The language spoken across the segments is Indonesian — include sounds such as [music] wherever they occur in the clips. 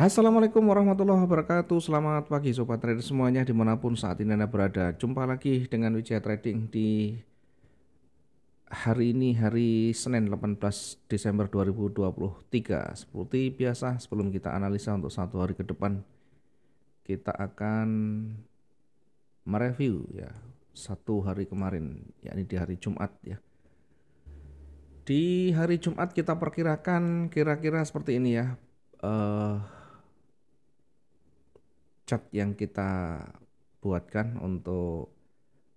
Assalamualaikum warahmatullahi wabarakatuh Selamat pagi Sobat Trader semuanya dimanapun saat ini Anda berada Jumpa lagi dengan Wijaya Trading di hari ini hari Senin 18 Desember 2023 Seperti biasa sebelum kita analisa untuk satu hari ke depan Kita akan mereview ya satu hari kemarin yakni di hari Jumat ya di hari Jumat kita perkirakan kira-kira seperti ini ya uh, chart yang kita buatkan untuk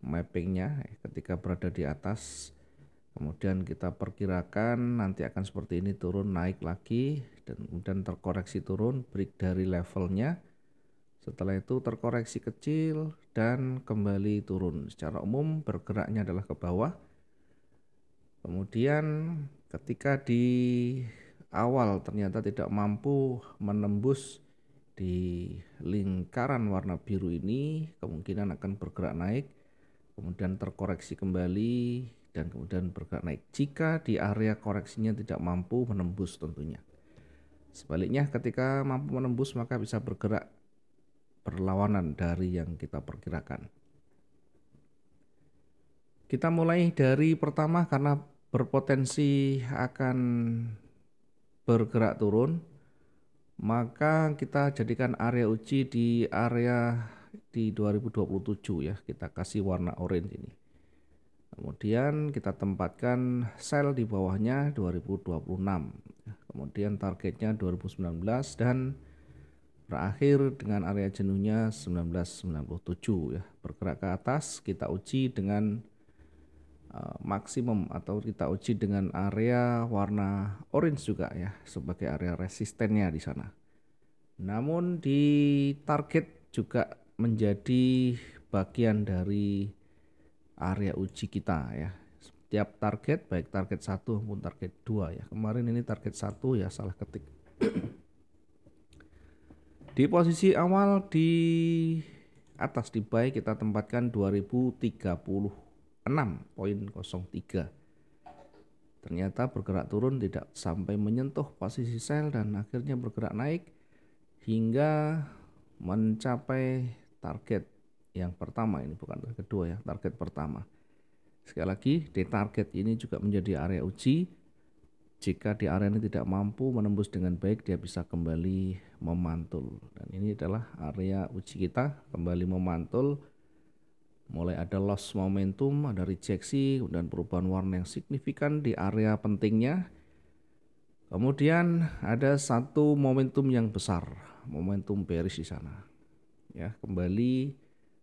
mappingnya ketika berada di atas kemudian kita perkirakan nanti akan seperti ini turun naik lagi dan kemudian terkoreksi turun break dari levelnya setelah itu terkoreksi kecil dan kembali turun secara umum bergeraknya adalah ke bawah kemudian ketika di awal ternyata tidak mampu menembus di lingkaran warna biru ini kemungkinan akan bergerak naik kemudian terkoreksi kembali dan kemudian bergerak naik jika di area koreksinya tidak mampu menembus tentunya. Sebaliknya ketika mampu menembus maka bisa bergerak perlawanan dari yang kita perkirakan. Kita mulai dari pertama karena berpotensi akan bergerak turun maka kita jadikan area uji di area di 2027 ya kita kasih warna orange ini kemudian kita tempatkan sel di bawahnya 2026 kemudian targetnya 2019 dan berakhir dengan area jenuhnya 1997 ya bergerak ke atas kita uji dengan Eh, maksimum atau kita uji dengan area warna orange juga ya sebagai area resistennya di sana. Namun di target juga menjadi bagian dari area uji kita ya. Setiap target baik target satu maupun target dua ya. Kemarin ini target satu ya salah ketik. [clears throat] di posisi awal di atas di buy kita tempatkan 2030 6.03. Ternyata bergerak turun tidak sampai menyentuh posisi sel dan akhirnya bergerak naik hingga mencapai target yang pertama ini bukan target kedua ya, target pertama. Sekali lagi, di target ini juga menjadi area uji. Jika di area ini tidak mampu menembus dengan baik, dia bisa kembali memantul. Dan ini adalah area uji kita kembali memantul mulai ada loss momentum, ada rejeksi, dan perubahan warna yang signifikan di area pentingnya. Kemudian ada satu momentum yang besar, momentum bearish di sana. Ya, kembali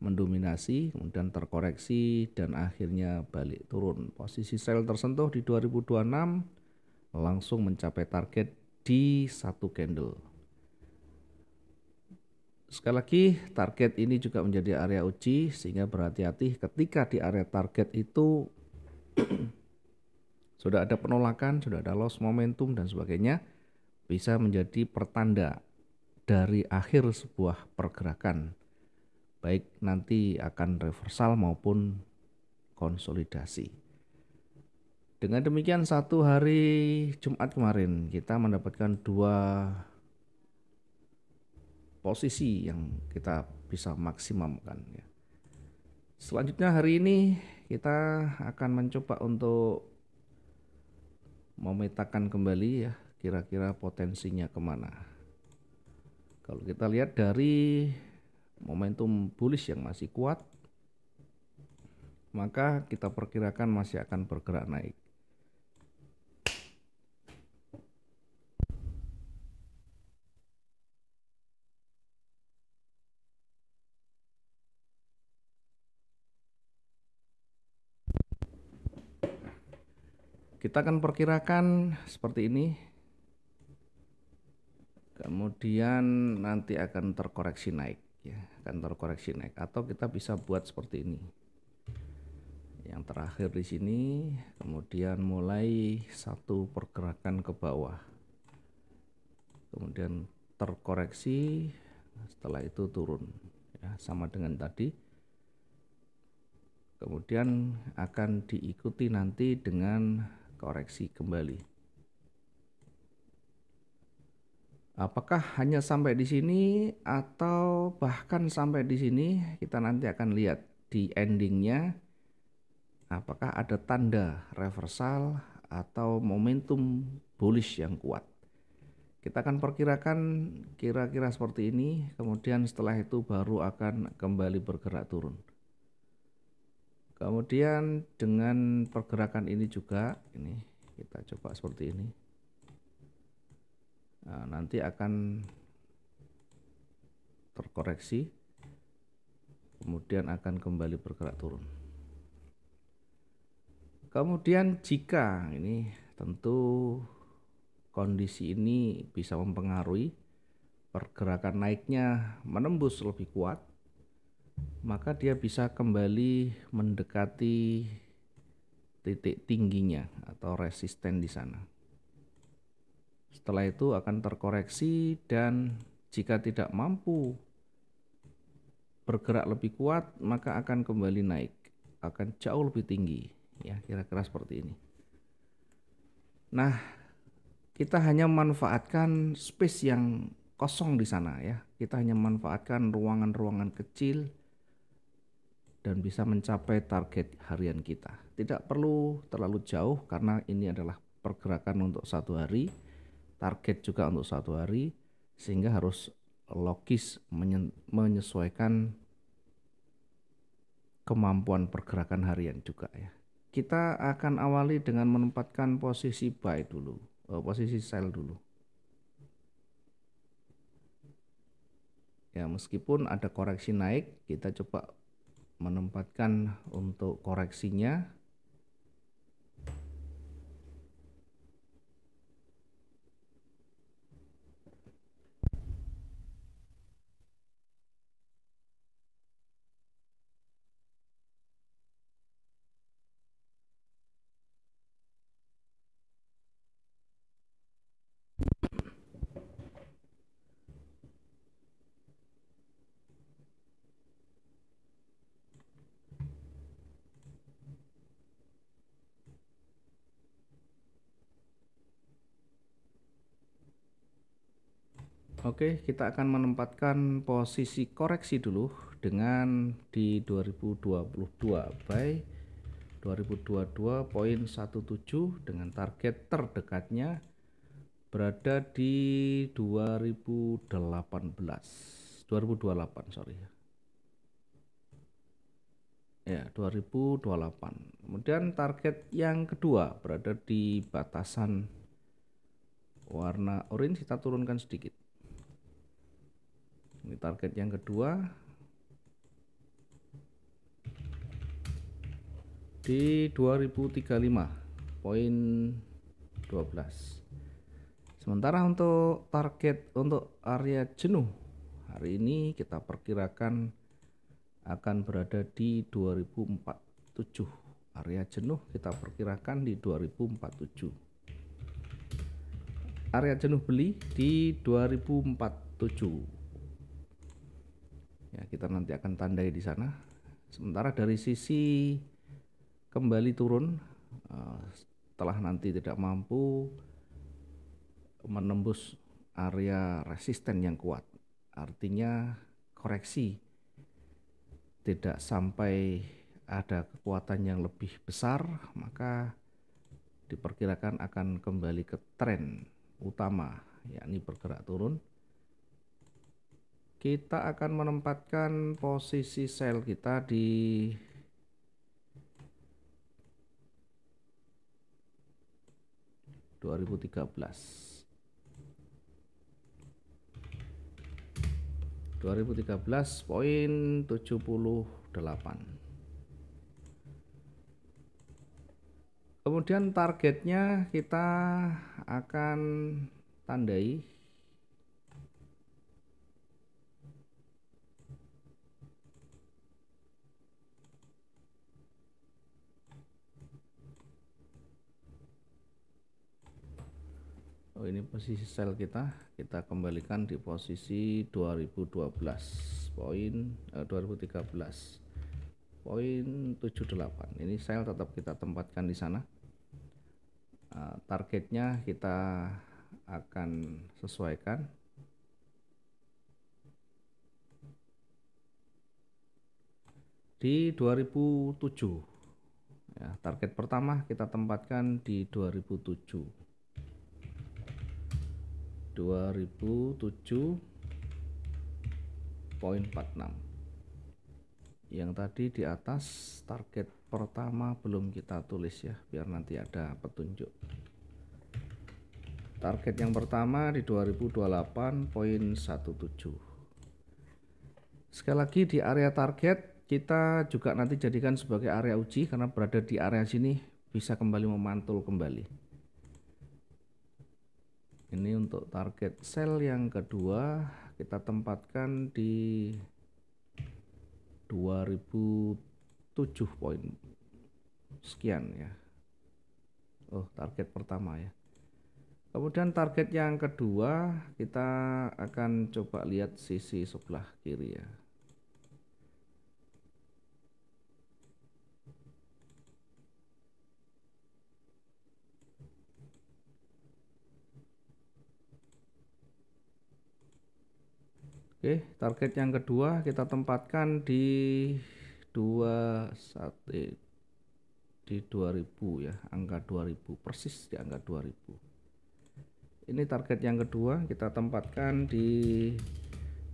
mendominasi, kemudian terkoreksi dan akhirnya balik turun. Posisi sell tersentuh di 2026 langsung mencapai target di satu candle. Sekali lagi, target ini juga menjadi area uji, sehingga berhati-hati ketika di area target itu [clears throat] sudah ada penolakan, sudah ada loss momentum, dan sebagainya, bisa menjadi pertanda dari akhir sebuah pergerakan, baik nanti akan reversal maupun konsolidasi. Dengan demikian, satu hari Jumat kemarin kita mendapatkan dua posisi yang kita bisa maksimumkan ya. Selanjutnya hari ini kita akan mencoba untuk memetakan kembali ya kira-kira potensinya kemana. Kalau kita lihat dari momentum bullish yang masih kuat, maka kita perkirakan masih akan bergerak naik. kita akan perkirakan seperti ini kemudian nanti akan terkoreksi naik ya akan terkoreksi naik atau kita bisa buat seperti ini yang terakhir di sini kemudian mulai satu pergerakan ke bawah kemudian terkoreksi setelah itu turun ya, sama dengan tadi kemudian akan diikuti nanti dengan koreksi kembali. Apakah hanya sampai di sini atau bahkan sampai di sini kita nanti akan lihat di endingnya apakah ada tanda reversal atau momentum bullish yang kuat. Kita akan perkirakan kira-kira seperti ini, kemudian setelah itu baru akan kembali bergerak turun kemudian dengan pergerakan ini juga ini kita coba seperti ini nah, nanti akan terkoreksi kemudian akan kembali bergerak turun kemudian jika ini tentu kondisi ini bisa mempengaruhi pergerakan naiknya menembus lebih kuat maka dia bisa kembali mendekati titik tingginya atau resisten di sana. Setelah itu akan terkoreksi dan jika tidak mampu bergerak lebih kuat maka akan kembali naik, akan jauh lebih tinggi ya kira-kira seperti ini. Nah, kita hanya manfaatkan space yang kosong di sana ya. Kita hanya manfaatkan ruangan-ruangan kecil dan bisa mencapai target harian kita. Tidak perlu terlalu jauh karena ini adalah pergerakan untuk satu hari, target juga untuk satu hari, sehingga harus logis menyesuaikan kemampuan pergerakan harian juga ya. Kita akan awali dengan menempatkan posisi buy dulu, eh, posisi sell dulu. Ya, meskipun ada koreksi naik, kita coba menempatkan untuk koreksinya Oke, kita akan menempatkan posisi koreksi dulu dengan di 2022 by 2022.17 dengan target terdekatnya berada di 2018 2028 sorry ya 2028 kemudian target yang kedua berada di batasan warna orange kita turunkan sedikit ini target yang kedua di 2035 poin 12 sementara untuk target untuk area jenuh hari ini kita perkirakan akan berada di 2047 area jenuh kita perkirakan di 2047 area jenuh beli di 2047 ya kita nanti akan tandai di sana sementara dari sisi kembali turun eh, setelah nanti tidak mampu menembus area resisten yang kuat artinya koreksi tidak sampai ada kekuatan yang lebih besar maka diperkirakan akan kembali ke tren utama yakni bergerak turun kita akan menempatkan posisi sel kita di dua ribu tiga belas 2013 poin 78 kemudian targetnya kita akan tandai oh ini posisi sel kita kita kembalikan di posisi 2012 poin eh, 2013 poin 78 ini sel tetap kita tempatkan di sana eh, targetnya kita akan sesuaikan di 2007 ya, target pertama kita tempatkan di 2007 2007.46 yang tadi di atas target pertama belum kita tulis ya biar nanti ada petunjuk target yang pertama di 2028.17 sekali lagi di area target kita juga nanti jadikan sebagai area uji karena berada di area sini bisa kembali memantul kembali ini untuk target sel yang kedua kita tempatkan di 2007 poin sekian ya Oh target pertama ya kemudian target yang kedua kita akan coba lihat sisi sebelah kiri ya Oke, target yang kedua kita tempatkan di 2 eh, di 2000 ya, angka 2000, persis di angka 2000. Ini target yang kedua kita tempatkan di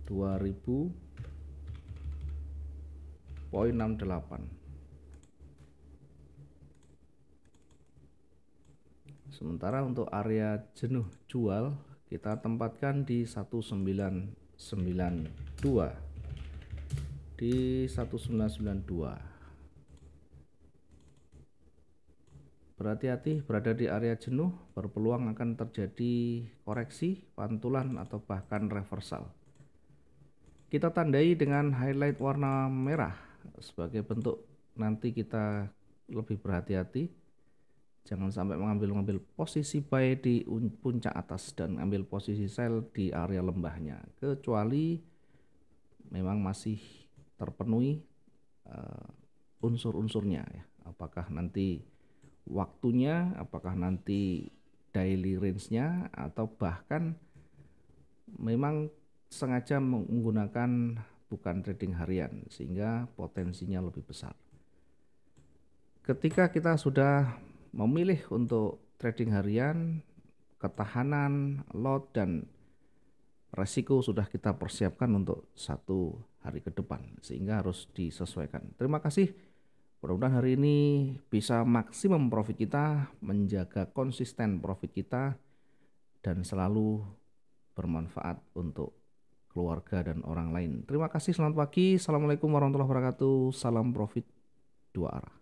2000 poin 68. Sementara untuk area jenuh jual kita tempatkan di 19 1992 di 1992 berhati-hati berada di area jenuh berpeluang akan terjadi koreksi pantulan atau bahkan reversal kita tandai dengan highlight warna merah sebagai bentuk nanti kita lebih berhati-hati Jangan sampai mengambil-ngambil posisi buy di puncak atas dan ambil posisi sell di area lembahnya. Kecuali memang masih terpenuhi uh, unsur-unsurnya ya. Apakah nanti waktunya, apakah nanti daily range-nya atau bahkan memang sengaja menggunakan bukan trading harian sehingga potensinya lebih besar. Ketika kita sudah memilih untuk trading harian, ketahanan, lot dan resiko sudah kita persiapkan untuk satu hari ke depan sehingga harus disesuaikan. Terima kasih. Mudah-mudahan hari ini bisa maksimum profit kita, menjaga konsisten profit kita dan selalu bermanfaat untuk keluarga dan orang lain. Terima kasih, selamat pagi. Assalamualaikum warahmatullahi wabarakatuh. Salam profit dua arah.